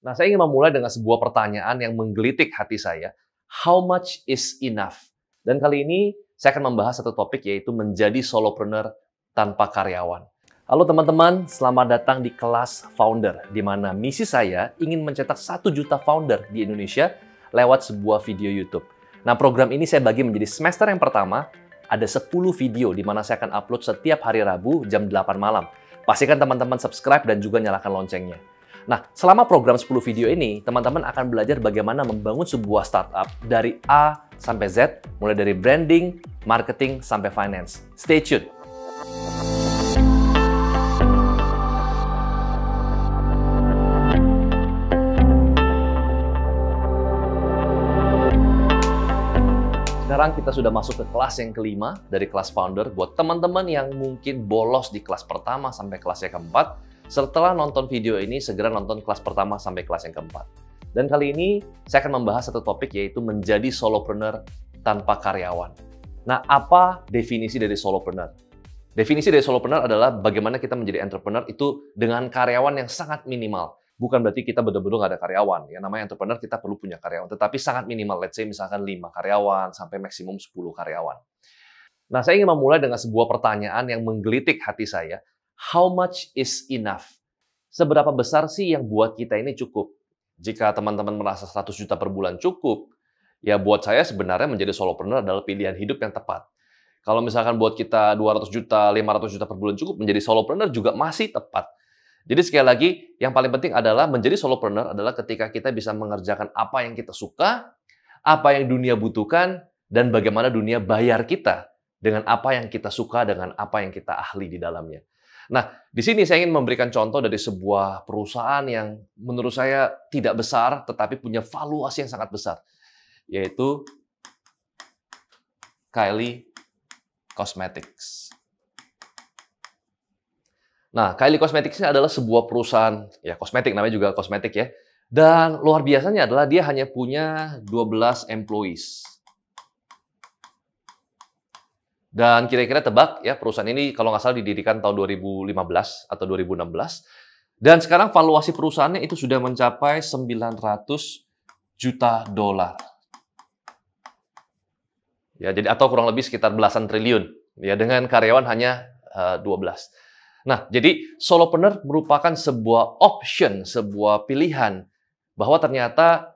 Nah, saya ingin memulai dengan sebuah pertanyaan yang menggelitik hati saya. How much is enough? Dan kali ini saya akan membahas satu topik yaitu menjadi solopreneur tanpa karyawan. Halo teman-teman, selamat datang di kelas founder di mana misi saya ingin mencetak satu juta founder di Indonesia lewat sebuah video YouTube. Nah, program ini saya bagi menjadi semester yang pertama ada 10 video di mana saya akan upload setiap hari Rabu jam 8 malam. Pastikan teman-teman subscribe dan juga nyalakan loncengnya. Nah, selama program 10 video ini, teman-teman akan belajar bagaimana membangun sebuah startup dari A sampai Z, mulai dari branding, marketing, sampai finance. Stay tuned! sekarang kita sudah masuk ke kelas yang kelima dari kelas founder. Buat teman-teman yang mungkin bolos di kelas pertama sampai kelas yang keempat, setelah nonton video ini, segera nonton kelas pertama sampai kelas yang keempat. Dan kali ini, saya akan membahas satu topik yaitu menjadi solopreneur tanpa karyawan. Nah, apa definisi dari solopreneur? Definisi dari solopreneur adalah bagaimana kita menjadi entrepreneur itu dengan karyawan yang sangat minimal. Bukan berarti kita betul-betul nggak ada karyawan. Yang namanya entrepreneur kita perlu punya karyawan. Tetapi sangat minimal, let's say misalkan 5 karyawan sampai maksimum 10 karyawan. Nah, saya ingin memulai dengan sebuah pertanyaan yang menggelitik hati saya how much is enough? Seberapa besar sih yang buat kita ini cukup? Jika teman-teman merasa 100 juta per bulan cukup, ya buat saya sebenarnya menjadi solopreneur adalah pilihan hidup yang tepat. Kalau misalkan buat kita 200 juta, 500 juta per bulan cukup, menjadi solopreneur juga masih tepat. Jadi sekali lagi, yang paling penting adalah menjadi solopreneur adalah ketika kita bisa mengerjakan apa yang kita suka, apa yang dunia butuhkan, dan bagaimana dunia bayar kita dengan apa yang kita suka, dengan apa yang kita ahli di dalamnya. Nah, di sini saya ingin memberikan contoh dari sebuah perusahaan yang menurut saya tidak besar tetapi punya valuasi yang sangat besar, yaitu Kylie Cosmetics. Nah, Kylie Cosmetics ini adalah sebuah perusahaan, ya kosmetik namanya juga kosmetik ya. Dan luar biasanya adalah dia hanya punya 12 employees. Dan kira-kira tebak ya perusahaan ini kalau nggak salah didirikan tahun 2015 atau 2016. Dan sekarang valuasi perusahaannya itu sudah mencapai 900 juta dolar. Ya, jadi atau kurang lebih sekitar belasan triliun. Ya, dengan karyawan hanya uh, eh, 12. Nah, jadi solopreneur merupakan sebuah option, sebuah pilihan bahwa ternyata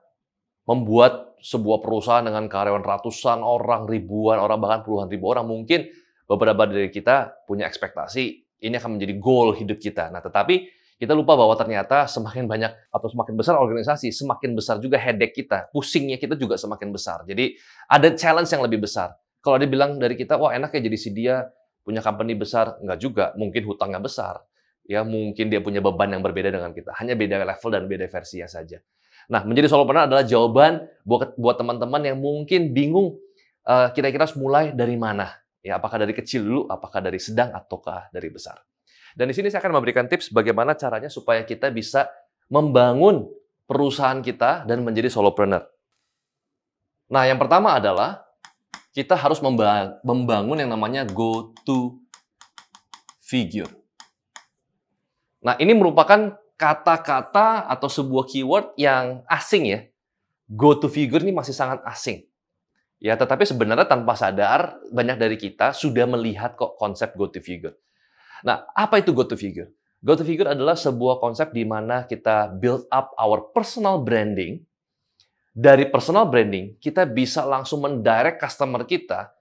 membuat sebuah perusahaan dengan karyawan ratusan orang, ribuan orang, bahkan puluhan ribu orang, mungkin beberapa dari kita punya ekspektasi ini akan menjadi goal hidup kita. Nah, tetapi kita lupa bahwa ternyata semakin banyak atau semakin besar organisasi, semakin besar juga headache kita, pusingnya kita juga semakin besar. Jadi ada challenge yang lebih besar. Kalau dia bilang dari kita, wah enak ya jadi si dia punya company besar, enggak juga, mungkin hutangnya besar. Ya, mungkin dia punya beban yang berbeda dengan kita. Hanya beda level dan beda versinya saja. Nah, menjadi solopreneur adalah jawaban buat buat teman-teman yang mungkin bingung uh, kira-kira harus mulai dari mana. Ya, apakah dari kecil dulu, apakah dari sedang ataukah dari besar. Dan di sini saya akan memberikan tips bagaimana caranya supaya kita bisa membangun perusahaan kita dan menjadi solopreneur. Nah, yang pertama adalah kita harus membangun yang namanya go to figure. Nah, ini merupakan kata-kata atau sebuah keyword yang asing ya. Go to figure ini masih sangat asing. Ya, tetapi sebenarnya tanpa sadar banyak dari kita sudah melihat kok konsep go to figure. Nah, apa itu go to figure? Go to figure adalah sebuah konsep di mana kita build up our personal branding. Dari personal branding, kita bisa langsung mendirect customer kita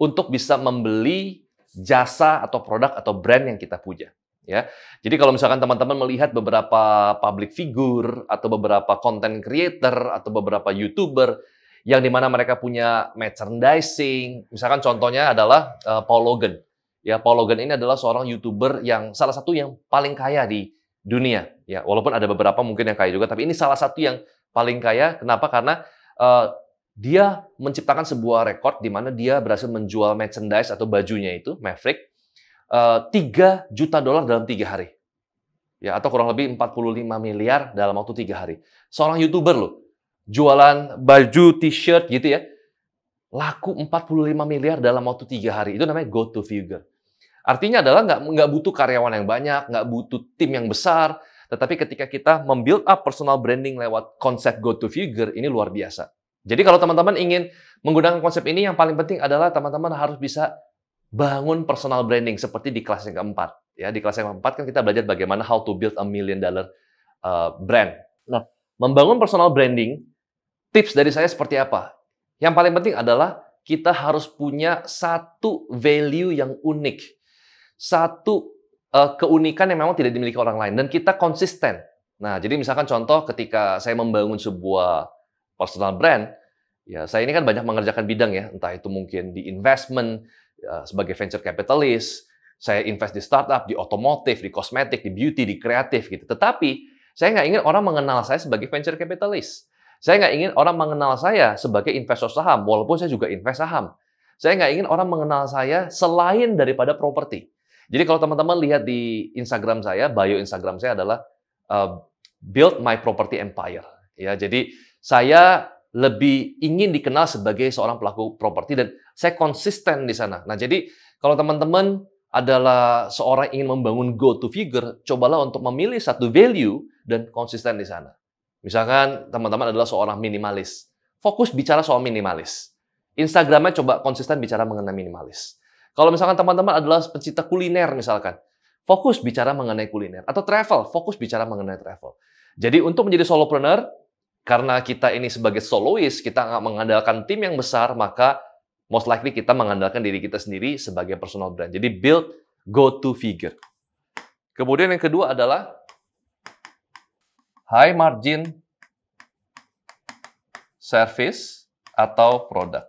untuk bisa membeli jasa atau produk atau brand yang kita punya ya. Jadi kalau misalkan teman-teman melihat beberapa public figure atau beberapa content creator atau beberapa YouTuber yang dimana mereka punya merchandising, misalkan contohnya adalah uh, Paul Logan. Ya, Paul Logan ini adalah seorang YouTuber yang salah satu yang paling kaya di dunia. Ya, walaupun ada beberapa mungkin yang kaya juga, tapi ini salah satu yang paling kaya. Kenapa? Karena uh, dia menciptakan sebuah rekor di mana dia berhasil menjual merchandise atau bajunya itu Maverick 3 eh, juta dolar dalam tiga hari. Ya, atau kurang lebih 45 miliar dalam waktu tiga hari. Seorang YouTuber loh, jualan baju, t-shirt gitu ya, laku 45 miliar dalam waktu tiga hari. Itu namanya go to figure. Artinya adalah nggak nggak butuh karyawan yang banyak, nggak butuh tim yang besar, tetapi ketika kita membuild up personal branding lewat konsep go to figure ini luar biasa. Jadi kalau teman-teman ingin menggunakan konsep ini yang paling penting adalah teman-teman harus bisa bangun personal branding seperti di kelas yang keempat. Ya, di kelas yang keempat kan kita belajar bagaimana how to build a million dollar uh, brand. Nah, membangun personal branding, tips dari saya seperti apa? Yang paling penting adalah kita harus punya satu value yang unik, satu uh, keunikan yang memang tidak dimiliki orang lain dan kita konsisten. Nah, jadi misalkan contoh ketika saya membangun sebuah personal brand, ya saya ini kan banyak mengerjakan bidang ya, entah itu mungkin di investment, Eh, sebagai venture capitalist, saya invest di startup, di otomotif, di kosmetik, di beauty, di kreatif gitu. Tetapi saya nggak ingin orang mengenal saya sebagai venture capitalist. Saya nggak ingin orang mengenal saya sebagai investor saham, walaupun saya juga invest saham. Saya nggak ingin orang mengenal saya selain daripada properti. Jadi kalau teman-teman lihat di Instagram saya, bio Instagram saya adalah uh, build my property empire. Ya, jadi saya lebih ingin dikenal sebagai seorang pelaku properti dan saya konsisten di sana. Nah, jadi kalau teman-teman adalah seorang ingin membangun go to figure, cobalah untuk memilih satu value dan konsisten di sana. Misalkan teman-teman adalah seorang minimalis. Fokus bicara soal minimalis. Instagramnya coba konsisten bicara mengenai minimalis. Kalau misalkan teman-teman adalah pencinta kuliner misalkan, fokus bicara mengenai kuliner. Atau travel, fokus bicara mengenai travel. Jadi untuk menjadi solopreneur, karena kita ini sebagai solois, kita nggak mengandalkan tim yang besar, maka most likely kita mengandalkan diri kita sendiri sebagai personal brand. Jadi build go-to figure. Kemudian yang kedua adalah high margin service atau produk.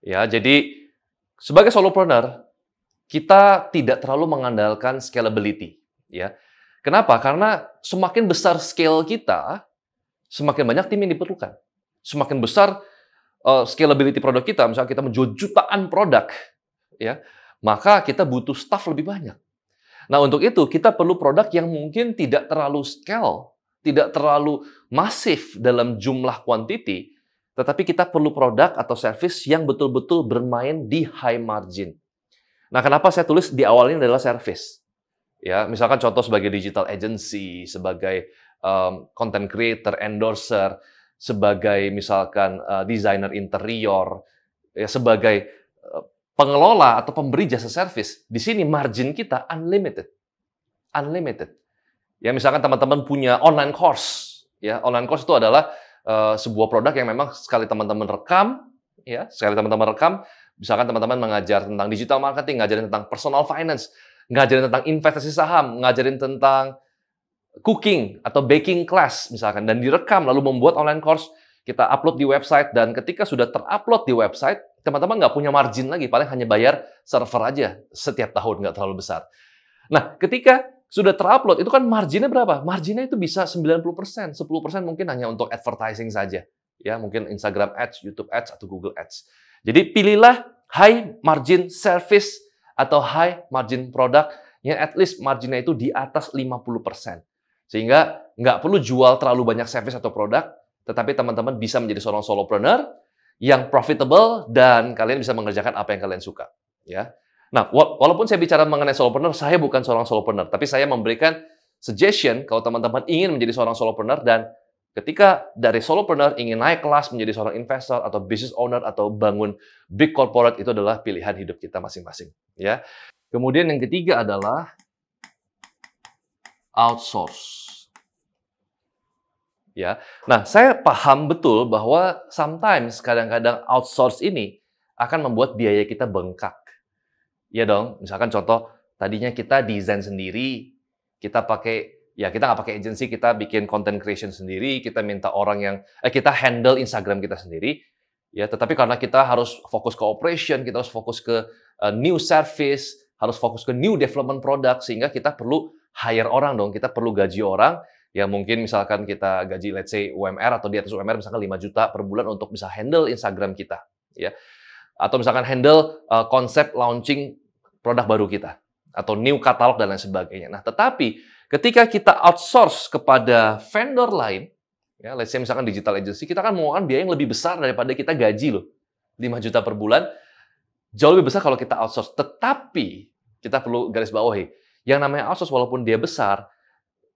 Ya, jadi sebagai solopreneur, kita tidak terlalu mengandalkan scalability, ya. Kenapa? Karena semakin besar scale kita, semakin banyak tim yang diperlukan. Semakin besar uh, scalability produk kita, misalnya kita menjual jutaan produk, ya, maka kita butuh staff lebih banyak. Nah, untuk itu kita perlu produk yang mungkin tidak terlalu scale, tidak terlalu masif dalam jumlah quantity, tetapi kita perlu produk atau service yang betul-betul bermain di high margin. Nah, kenapa saya tulis di awalnya adalah service? ya misalkan contoh sebagai digital agency sebagai um, content creator endorser sebagai misalkan uh, desainer interior ya sebagai pengelola atau pemberi jasa service di sini margin kita unlimited unlimited ya misalkan teman-teman punya online course ya online course itu adalah uh, sebuah produk yang memang sekali teman-teman rekam ya sekali teman-teman rekam misalkan teman-teman mengajar tentang digital marketing ngajarin tentang personal finance ngajarin tentang investasi saham, ngajarin tentang cooking atau baking class misalkan dan direkam lalu membuat online course kita upload di website dan ketika sudah terupload di website teman-teman nggak punya margin lagi paling hanya bayar server aja setiap tahun nggak terlalu besar. Nah ketika sudah terupload itu kan marginnya berapa? Marginnya itu bisa 90%, 10% mungkin hanya untuk advertising saja. Ya, mungkin Instagram Ads, YouTube Ads atau Google Ads. Jadi pilihlah high margin service atau high margin product yang at least marginnya itu di atas 50%. Sehingga nggak perlu jual terlalu banyak service atau produk, tetapi teman-teman bisa menjadi seorang solopreneur yang profitable dan kalian bisa mengerjakan apa yang kalian suka. Ya. Nah, walaupun saya bicara mengenai solopreneur, saya bukan seorang solopreneur, tapi saya memberikan suggestion kalau teman-teman ingin menjadi seorang solopreneur dan Ketika dari solopreneur ingin naik kelas menjadi seorang investor atau business owner atau bangun big corporate itu adalah pilihan hidup kita masing-masing, ya. Kemudian yang ketiga adalah outsource. Ya. Nah, saya paham betul bahwa sometimes kadang-kadang outsource ini akan membuat biaya kita bengkak. Ya dong, misalkan contoh tadinya kita desain sendiri, kita pakai ya kita nggak pakai agency, kita bikin content creation sendiri, kita minta orang yang eh, kita handle Instagram kita sendiri. Ya, tetapi karena kita harus fokus ke operation, kita harus fokus ke uh, new service, harus fokus ke new development product sehingga kita perlu hire orang dong, kita perlu gaji orang. Ya mungkin misalkan kita gaji let's say UMR atau di atas UMR misalkan 5 juta per bulan untuk bisa handle Instagram kita, ya. Atau misalkan handle uh, konsep launching produk baru kita atau new catalog dan lain sebagainya. Nah, tetapi Ketika kita outsource kepada vendor lain, ya, let's say misalkan digital agency, kita kan mengeluarkan biaya yang lebih besar daripada kita gaji loh. 5 juta per bulan, jauh lebih besar kalau kita outsource. Tetapi, kita perlu garis bawahi, yang namanya outsource walaupun dia besar,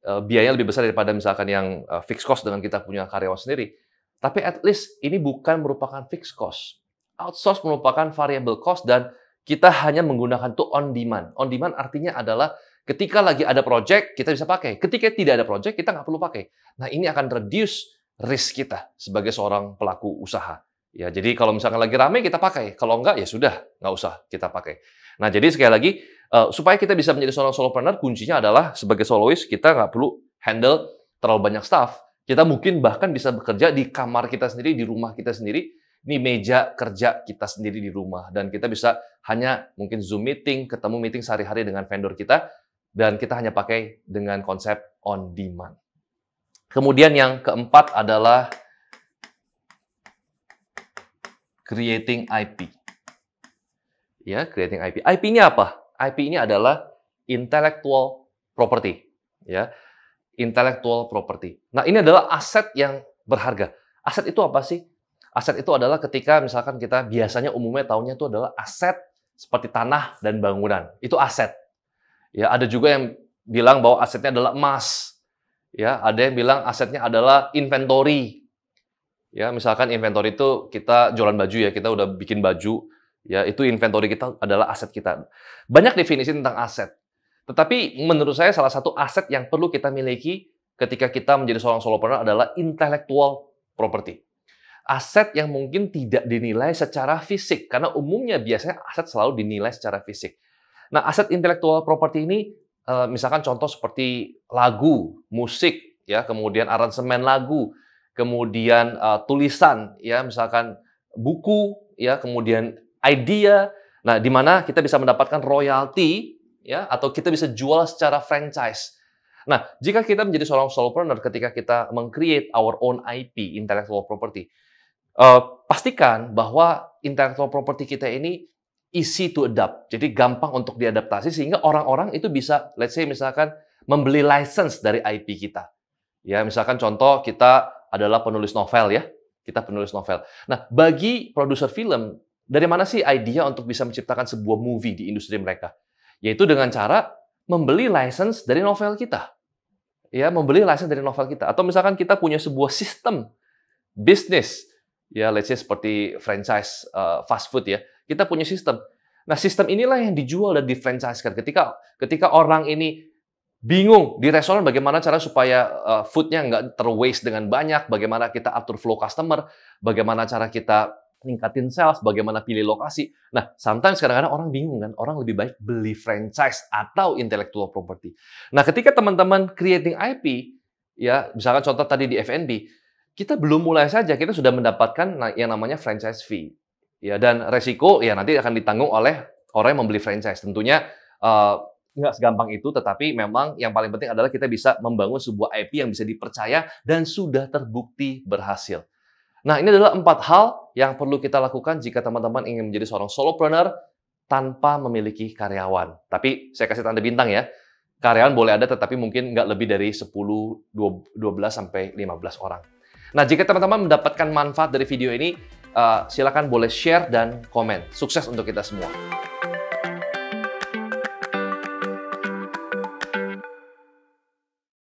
eh, biayanya lebih besar daripada misalkan yang eh, fixed cost dengan kita punya karyawan sendiri, tapi at least ini bukan merupakan fixed cost. Outsource merupakan variable cost dan kita hanya menggunakan itu on demand. On demand artinya adalah Ketika lagi ada project, kita bisa pakai. Ketika tidak ada project, kita nggak perlu pakai. Nah, ini akan reduce risk kita sebagai seorang pelaku usaha. Ya, jadi kalau misalkan lagi rame, kita pakai. Kalau nggak, ya sudah, nggak usah kita pakai. Nah, jadi sekali lagi, uh, supaya kita bisa menjadi seorang solopreneur, kuncinya adalah sebagai soloist, kita nggak perlu handle terlalu banyak staff. Kita mungkin bahkan bisa bekerja di kamar kita sendiri, di rumah kita sendiri, ini meja kerja kita sendiri di rumah. Dan kita bisa hanya mungkin Zoom meeting, ketemu meeting sehari-hari dengan vendor kita, dan kita hanya pakai dengan konsep on demand. Kemudian yang keempat adalah creating IP. Ya, creating IP. IP ini apa? IP ini adalah intellectual property, ya. Intellectual property. Nah, ini adalah aset yang berharga. Aset itu apa sih? Aset itu adalah ketika misalkan kita biasanya umumnya tahunnya itu adalah aset seperti tanah dan bangunan. Itu aset. Ya, ada juga yang bilang bahwa asetnya adalah emas. Ya, ada yang bilang asetnya adalah inventory. Ya, misalkan inventory itu kita jualan baju ya, kita udah bikin baju, ya itu inventory kita adalah aset kita. Banyak definisi tentang aset. Tetapi menurut saya salah satu aset yang perlu kita miliki ketika kita menjadi seorang solopreneur adalah intellectual property. Aset yang mungkin tidak dinilai secara fisik karena umumnya biasanya aset selalu dinilai secara fisik. Nah, aset intelektual properti ini eh, misalkan contoh seperti lagu, musik, ya, kemudian aransemen lagu, kemudian uh, tulisan, ya, misalkan buku, ya, kemudian idea. Nah, di mana kita bisa mendapatkan royalti, ya, atau kita bisa jual secara franchise. Nah, jika kita menjadi seorang solopreneur ketika kita mengcreate our own IP, intellectual property, uh, pastikan bahwa intellectual property kita ini easy to adapt. Jadi gampang untuk diadaptasi sehingga orang-orang itu bisa, let's say misalkan membeli license dari IP kita. Ya, misalkan contoh kita adalah penulis novel ya, kita penulis novel. Nah, bagi produser film, dari mana sih ide untuk bisa menciptakan sebuah movie di industri mereka? Yaitu dengan cara membeli license dari novel kita. Ya, membeli license dari novel kita. Atau misalkan kita punya sebuah sistem bisnis, ya let's say seperti franchise uh, fast food ya kita punya sistem. Nah, sistem inilah yang dijual dan difranchisekan. Ketika ketika orang ini bingung di restoran bagaimana cara supaya uh, foodnya nggak terwaste dengan banyak, bagaimana kita atur flow customer, bagaimana cara kita ningkatin sales, bagaimana pilih lokasi. Nah, sometimes kadang-kadang orang bingung kan, orang lebih baik beli franchise atau intellectual property. Nah, ketika teman-teman creating IP, ya misalkan contoh tadi di F&B, kita belum mulai saja, kita sudah mendapatkan yang namanya franchise fee. Ya dan resiko ya nanti akan ditanggung oleh orang yang membeli franchise. Tentunya uh, segampang itu, tetapi memang yang paling penting adalah kita bisa membangun sebuah IP yang bisa dipercaya dan sudah terbukti berhasil. Nah, ini adalah empat hal yang perlu kita lakukan jika teman-teman ingin menjadi seorang solopreneur tanpa memiliki karyawan. Tapi saya kasih tanda bintang ya, karyawan boleh ada tetapi mungkin nggak lebih dari 10, 12, sampai 15 orang. Nah, jika teman-teman mendapatkan manfaat dari video ini, Eh, silakan boleh share dan komen. Sukses untuk kita semua.